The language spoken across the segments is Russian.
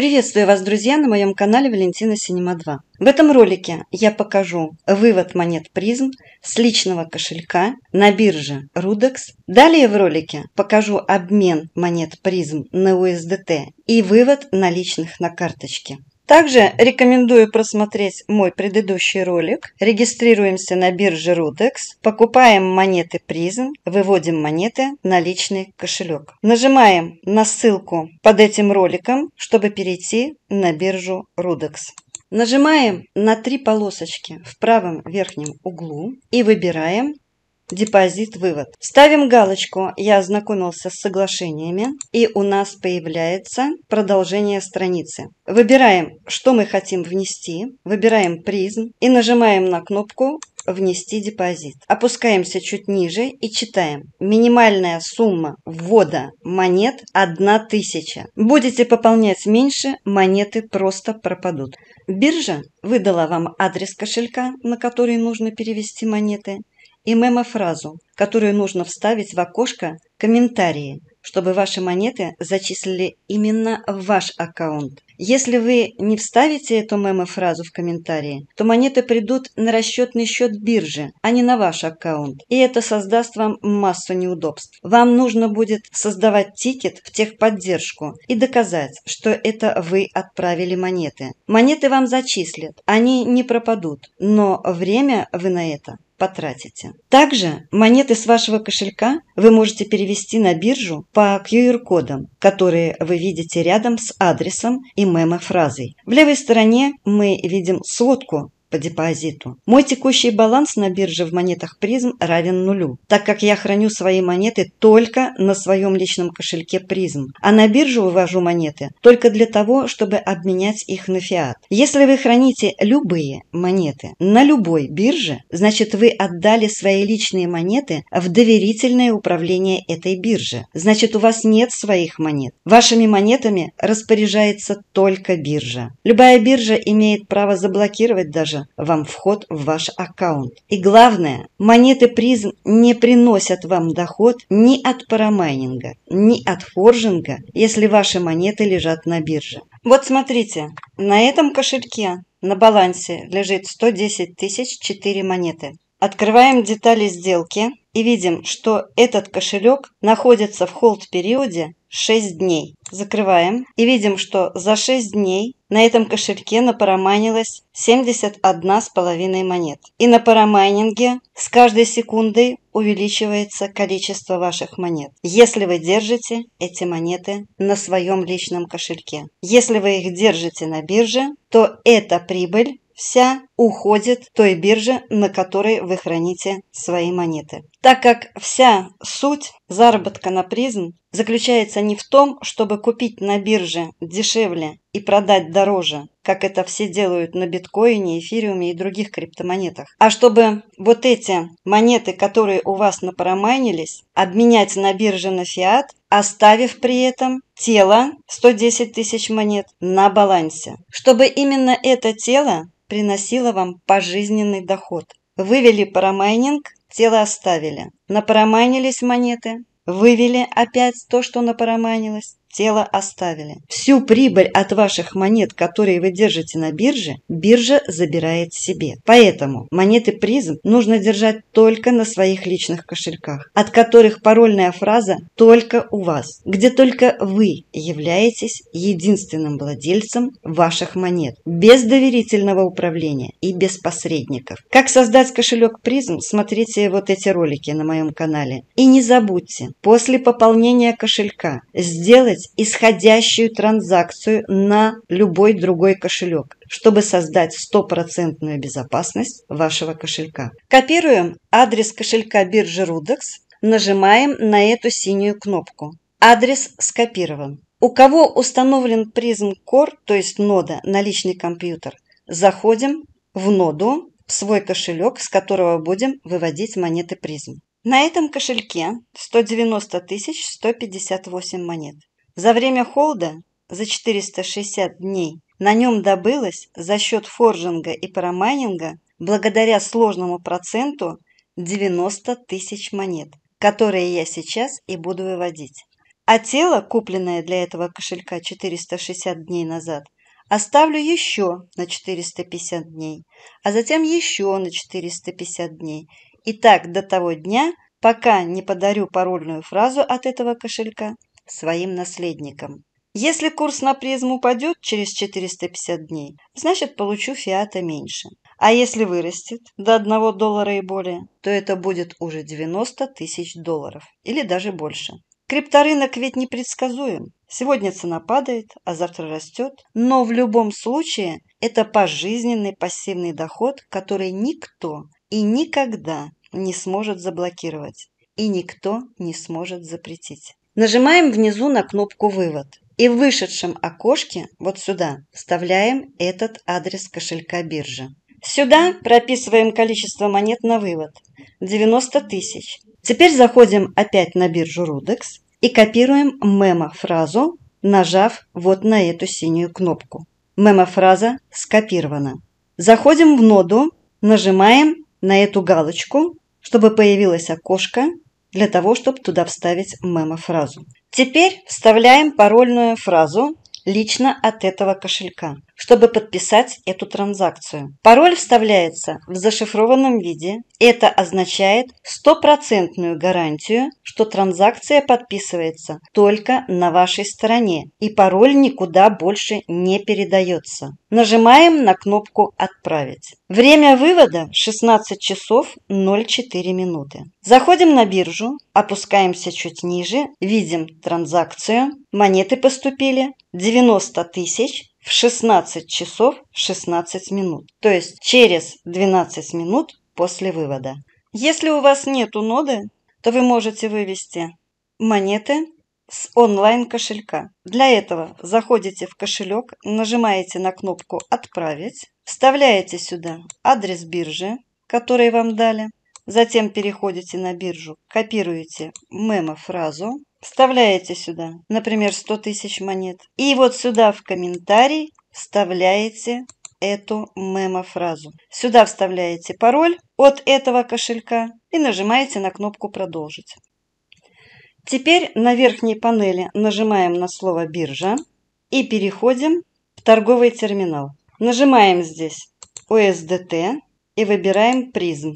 Приветствую вас, друзья, на моем канале Валентина Синема 2. В этом ролике я покажу вывод монет призм с личного кошелька на бирже Rudex. Далее в ролике покажу обмен монет призм на USDT и вывод наличных на карточке. Также рекомендую просмотреть мой предыдущий ролик. Регистрируемся на бирже Rudex, покупаем монеты призм, выводим монеты на личный кошелек. Нажимаем на ссылку под этим роликом, чтобы перейти на биржу Rudex. Нажимаем на три полосочки в правом верхнем углу и выбираем Депозит вывод. Ставим галочку «Я ознакомился с соглашениями» и у нас появляется продолжение страницы. Выбираем, что мы хотим внести, выбираем призм и нажимаем на кнопку внести депозит. Опускаемся чуть ниже и читаем. Минимальная сумма ввода монет 1000. Будете пополнять меньше, монеты просто пропадут. Биржа выдала вам адрес кошелька, на который нужно перевести монеты, и мемофразу, которую нужно вставить в окошко «Комментарии», чтобы ваши монеты зачислили именно в ваш аккаунт. Если вы не вставите эту мемо-фразу в комментарии, то монеты придут на расчетный счет биржи, а не на ваш аккаунт. И это создаст вам массу неудобств. Вам нужно будет создавать тикет в техподдержку и доказать, что это вы отправили монеты. Монеты вам зачислят, они не пропадут, но время вы на это потратите. Также монеты с вашего кошелька вы можете перевести на биржу по QR-кодам, которые вы видите рядом с адресом и мемо-фразой. В левой стороне мы видим сотку по депозиту. Мой текущий баланс на бирже в монетах призм равен нулю, так как я храню свои монеты только на своем личном кошельке призм, а на биржу вывожу монеты только для того, чтобы обменять их на фиат. Если вы храните любые монеты на любой бирже, значит вы отдали свои личные монеты в доверительное управление этой биржи. Значит у вас нет своих монет. Вашими монетами распоряжается только биржа. Любая биржа имеет право заблокировать даже вам вход в ваш аккаунт. И главное, монеты призм не приносят вам доход ни от парамайнинга, ни от форжинга, если ваши монеты лежат на бирже. Вот смотрите, на этом кошельке на балансе лежит 110 тысяч 4 монеты. Открываем детали сделки и видим, что этот кошелек находится в холд-периоде 6 дней. Закрываем и видим, что за 6 дней на этом кошельке напараманилось 71,5 монет. И на парамайнинге с каждой секундой увеличивается количество ваших монет, если вы держите эти монеты на своем личном кошельке. Если вы их держите на бирже, то эта прибыль вся уходит той бирже, на которой вы храните свои монеты. Так как вся суть заработка на призм заключается не в том, чтобы купить на бирже дешевле и продать дороже, как это все делают на биткоине, эфириуме и других криптомонетах, а чтобы вот эти монеты, которые у вас напромайнились, обменять на бирже на фиат, оставив при этом тело 110 тысяч монет на балансе, чтобы именно это тело приносило вам пожизненный доход. Вывели парамайнинг, тело оставили. Напарамайнились монеты, вывели опять то, что напарамайнилось тело оставили. Всю прибыль от ваших монет, которые вы держите на бирже, биржа забирает себе. Поэтому монеты призм нужно держать только на своих личных кошельках, от которых парольная фраза «только у вас», где только вы являетесь единственным владельцем ваших монет, без доверительного управления и без посредников. Как создать кошелек призм, смотрите вот эти ролики на моем канале. И не забудьте, после пополнения кошелька сделать переложить исходящую транзакцию на любой другой кошелек, чтобы создать стопроцентную безопасность вашего кошелька. Копируем адрес кошелька биржи Rudex, нажимаем на эту синюю кнопку. Адрес скопирован. У кого установлен призм Core, то есть нода на личный компьютер, заходим в ноду, в свой кошелек, с которого будем выводить монеты призм. На этом кошельке 190 158 монет. За время холда, за 460 дней, на нем добылось за счет форжинга и парамайнинга, благодаря сложному проценту, 90 тысяч монет, которые я сейчас и буду выводить. А тело, купленное для этого кошелька 460 дней назад, оставлю еще на 450 дней, а затем еще на 450 дней. И так до того дня, пока не подарю парольную фразу от этого кошелька своим наследникам. Если курс на призму упадет через 450 дней, значит получу фиата меньше. А если вырастет до 1 доллара и более, то это будет уже 90 тысяч долларов или даже больше. Крипторынок ведь непредсказуем. Сегодня цена падает, а завтра растет. Но в любом случае это пожизненный пассивный доход, который никто и никогда не сможет заблокировать, и никто не сможет запретить. Нажимаем внизу на кнопку «Вывод» и в вышедшем окошке вот сюда вставляем этот адрес кошелька биржи. Сюда прописываем количество монет на вывод – 90 тысяч. Теперь заходим опять на биржу Rudex и копируем мемо-фразу, нажав вот на эту синюю кнопку. Мемо-фраза скопирована. Заходим в ноду, нажимаем на эту галочку, чтобы появилось окошко для того, чтобы туда вставить мемо-фразу. Теперь вставляем парольную фразу лично от этого кошелька чтобы подписать эту транзакцию. Пароль вставляется в зашифрованном виде. Это означает стопроцентную гарантию, что транзакция подписывается только на вашей стороне и пароль никуда больше не передается. Нажимаем на кнопку «Отправить». Время вывода 16 часов 0,4 минуты. Заходим на биржу, опускаемся чуть ниже, видим транзакцию. Монеты поступили 90 тысяч в 16 часов 16 минут, то есть через 12 минут после вывода. Если у вас нет ноды, то вы можете вывести монеты с онлайн-кошелька. Для этого заходите в кошелек, нажимаете на кнопку «Отправить», вставляете сюда адрес биржи, который вам дали, Затем переходите на биржу, копируете мемо-фразу, вставляете сюда, например, 100 тысяч монет. И вот сюда в комментарий вставляете эту мемо-фразу. Сюда вставляете пароль от этого кошелька и нажимаете на кнопку «Продолжить». Теперь на верхней панели нажимаем на слово «Биржа» и переходим в торговый терминал. Нажимаем здесь «USDT» и выбираем «Призм».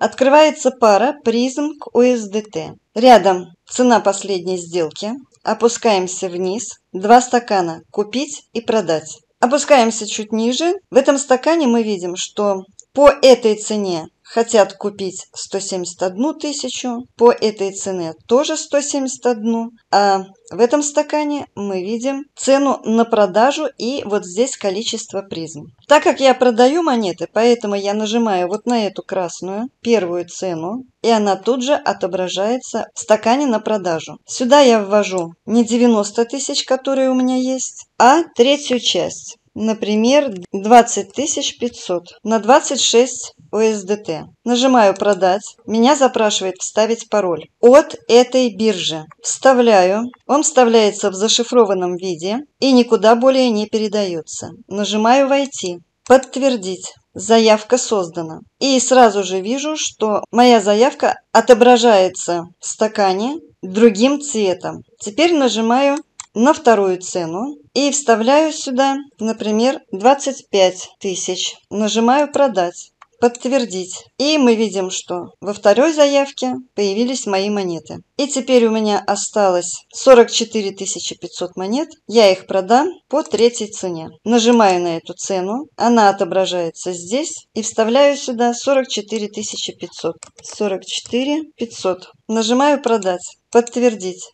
Открывается пара призм к USDT. Рядом цена последней сделки. Опускаемся вниз. Два стакана «Купить» и «Продать». Опускаемся чуть ниже. В этом стакане мы видим, что по этой цене хотят купить 171 тысячу. По этой цене тоже 171. А в этом стакане мы видим цену на продажу и вот здесь количество призм. Так как я продаю монеты, поэтому я нажимаю вот на эту красную, первую цену, и она тут же отображается в стакане на продажу. Сюда я ввожу не 90 тысяч, которые у меня есть, а третью часть например, 20500 на 26 USDT. Нажимаю «Продать». Меня запрашивает вставить пароль от этой биржи. Вставляю. Он вставляется в зашифрованном виде и никуда более не передается. Нажимаю «Войти». «Подтвердить». Заявка создана. И сразу же вижу, что моя заявка отображается в стакане другим цветом. Теперь нажимаю на вторую цену и вставляю сюда, например, 25 тысяч. Нажимаю «Продать» подтвердить. И мы видим, что во второй заявке появились мои монеты. И теперь у меня осталось 44 500 монет. Я их продам по третьей цене. Нажимаю на эту цену. Она отображается здесь. И вставляю сюда 44 500. 44 500. Нажимаю «Продать». Подтвердить.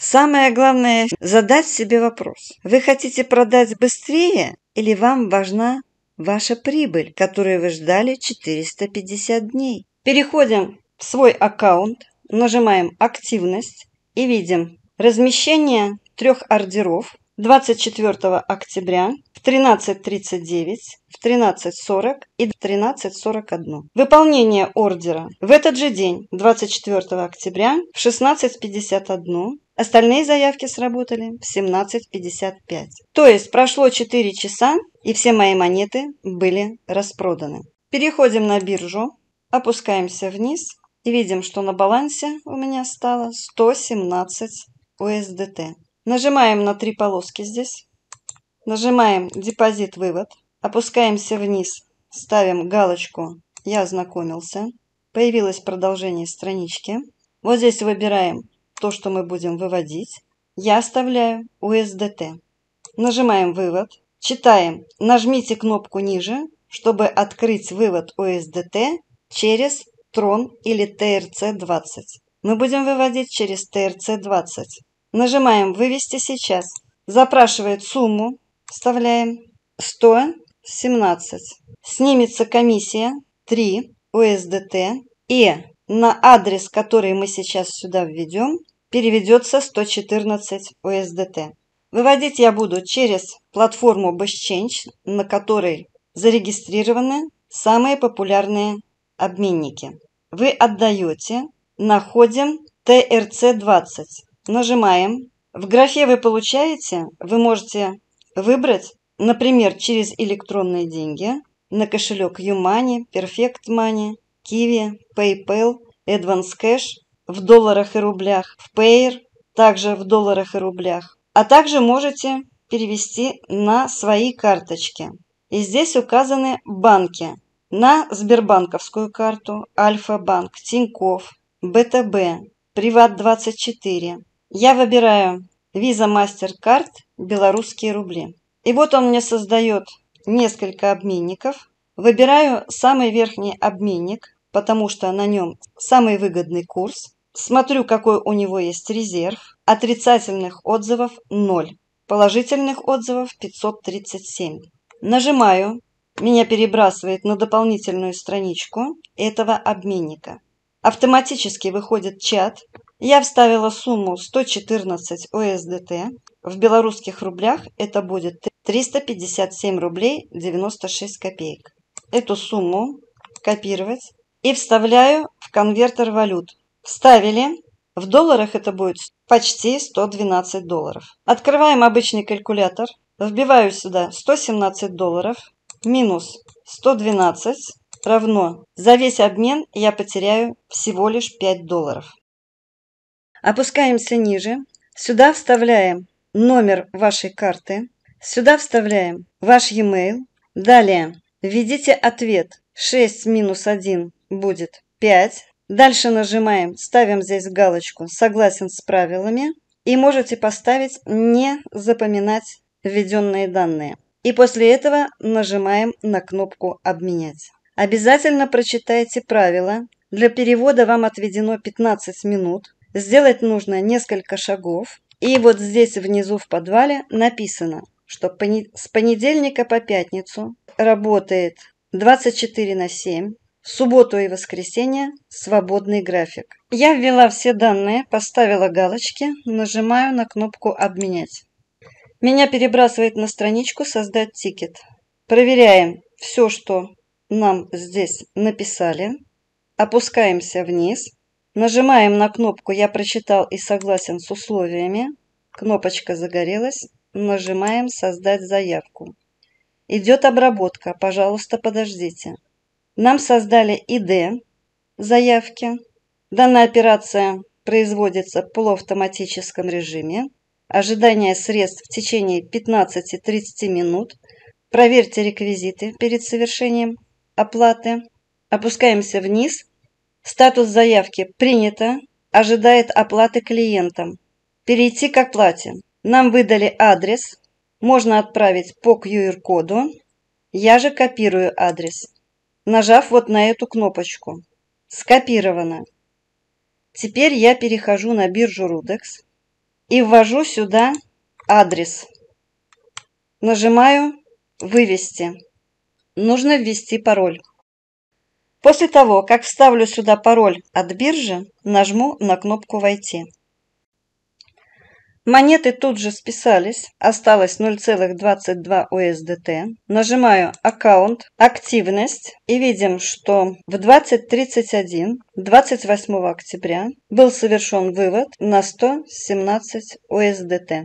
Самое главное – задать себе вопрос. Вы хотите продать быстрее или вам важна ваша прибыль, которую вы ждали 450 дней? Переходим в свой аккаунт, нажимаем «Активность» и видим размещение трех ордеров 24 октября 13.39, в 13.40 и в 13.41. Выполнение ордера в этот же день, 24 октября, в 16.51. Остальные заявки сработали в 17.55. То есть прошло 4 часа, и все мои монеты были распроданы. Переходим на биржу, опускаемся вниз и видим, что на балансе у меня стало 117 USDT. Нажимаем на три полоски здесь Нажимаем «Депозит вывод», опускаемся вниз, ставим галочку «Я ознакомился». Появилось продолжение странички. Вот здесь выбираем то, что мы будем выводить. Я оставляю USDT. Нажимаем «Вывод», читаем «Нажмите кнопку ниже», чтобы открыть вывод USDT через Tron или TRC20. Мы будем выводить через TRC20. Нажимаем «Вывести сейчас». Запрашивает сумму, Вставляем 117. Снимется комиссия 3 УСДТ. И на адрес, который мы сейчас сюда введем, переведется 114 УСДТ. Выводить я буду через платформу BestChange, на которой зарегистрированы самые популярные обменники. Вы отдаете, находим TRC20, нажимаем. В графе вы получаете, вы можете выбрать, например, через электронные деньги на кошелек Юмани, Perfect Money, Kiwi, PayPal, Advance Cash в долларах и рублях, в Payer также в долларах и рублях. А также можете перевести на свои карточки. И здесь указаны банки. На Сбербанковскую карту, Альфа-банк, Тиньков, БТБ, Приват-24. Я выбираю Visa MasterCard, белорусские рубли. И вот он мне создает несколько обменников. Выбираю самый верхний обменник, потому что на нем самый выгодный курс. Смотрю, какой у него есть резерв. Отрицательных отзывов 0. Положительных отзывов 537. Нажимаю. Меня перебрасывает на дополнительную страничку этого обменника. Автоматически выходит чат, я вставила сумму 114 ОСДТ. В белорусских рублях это будет 357 рублей 96 копеек. Эту сумму копировать и вставляю в конвертер валют. Вставили. В долларах это будет почти 112 долларов. Открываем обычный калькулятор. Вбиваю сюда 117 долларов минус 112 равно за весь обмен я потеряю всего лишь 5 долларов. Опускаемся ниже. Сюда вставляем номер вашей карты. Сюда вставляем ваш e-mail. Далее введите ответ. 6 минус 1 будет 5. Дальше нажимаем, ставим здесь галочку «Согласен с правилами» и можете поставить «Не запоминать введенные данные». И после этого нажимаем на кнопку «Обменять». Обязательно прочитайте правила. Для перевода вам отведено 15 минут. Сделать нужно несколько шагов. И вот здесь внизу в подвале написано, что с понедельника по пятницу работает 24 на 7, субботу и воскресенье свободный график. Я ввела все данные, поставила галочки, нажимаю на кнопку «Обменять». Меня перебрасывает на страничку «Создать тикет». Проверяем все, что нам здесь написали. Опускаемся вниз – Нажимаем на кнопку «Я прочитал и согласен с условиями». Кнопочка загорелась. Нажимаем «Создать заявку». Идет обработка. Пожалуйста, подождите. Нам создали ИД заявки. Данная операция производится в полуавтоматическом режиме. Ожидание средств в течение 15-30 минут. Проверьте реквизиты перед совершением оплаты. Опускаемся вниз – Статус заявки «Принято», ожидает оплаты клиентам. Перейти к оплате. Нам выдали адрес, можно отправить по QR-коду. Я же копирую адрес, нажав вот на эту кнопочку. Скопировано. Теперь я перехожу на биржу Rudex и ввожу сюда адрес. Нажимаю «Вывести». Нужно ввести пароль. После того, как вставлю сюда пароль от биржи, нажму на кнопку «Войти». Монеты тут же списались, осталось 0,22 USDT. Нажимаю «Аккаунт», «Активность» и видим, что в 20.31 28 октября был совершен вывод на 117 USDT.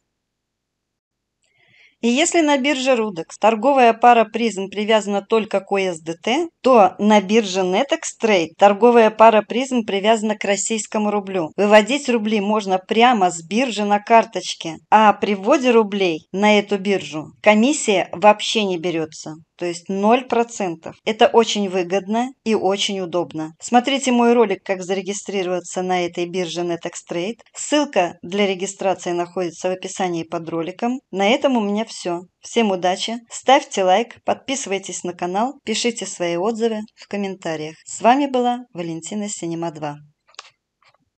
И если на бирже Рудекс торговая пара призм привязана только к USDT, то на бирже Netex Trade торговая пара призм привязана к российскому рублю. Выводить рубли можно прямо с биржи на карточке, а при вводе рублей на эту биржу комиссия вообще не берется то есть 0%. Это очень выгодно и очень удобно. Смотрите мой ролик, как зарегистрироваться на этой бирже NetExtrade. Ссылка для регистрации находится в описании под роликом. На этом у меня все. Всем удачи, ставьте лайк, подписывайтесь на канал, пишите свои отзывы в комментариях. С вами была Валентина Синема 2.